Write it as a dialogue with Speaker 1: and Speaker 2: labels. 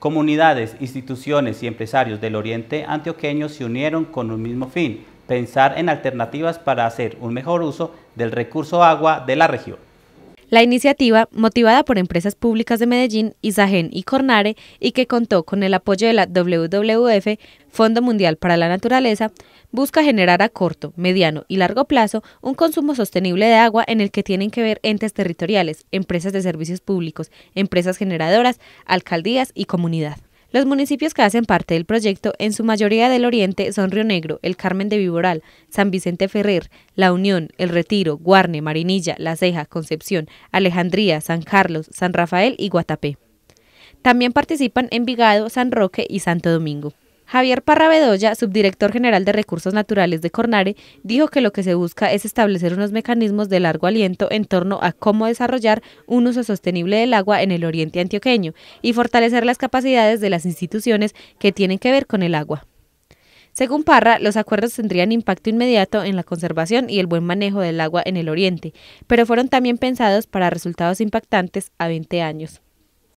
Speaker 1: Comunidades, instituciones y empresarios del Oriente Antioqueño se unieron con un mismo fin, pensar en alternativas para hacer un mejor uso del recurso agua de la región.
Speaker 2: La iniciativa, motivada por empresas públicas de Medellín, Isagen y Cornare, y que contó con el apoyo de la WWF, Fondo Mundial para la Naturaleza, busca generar a corto, mediano y largo plazo un consumo sostenible de agua en el que tienen que ver entes territoriales, empresas de servicios públicos, empresas generadoras, alcaldías y comunidad. Los municipios que hacen parte del proyecto, en su mayoría del oriente, son Río Negro, El Carmen de Viboral, San Vicente Ferrer, La Unión, El Retiro, Guarne, Marinilla, La Ceja, Concepción, Alejandría, San Carlos, San Rafael y Guatapé. También participan Envigado, San Roque y Santo Domingo. Javier Parra Bedoya, subdirector general de Recursos Naturales de Cornare, dijo que lo que se busca es establecer unos mecanismos de largo aliento en torno a cómo desarrollar un uso sostenible del agua en el oriente antioqueño y fortalecer las capacidades de las instituciones que tienen que ver con el agua. Según Parra, los acuerdos tendrían impacto inmediato en la conservación y el buen manejo del agua en el oriente, pero fueron también pensados para resultados impactantes a 20 años.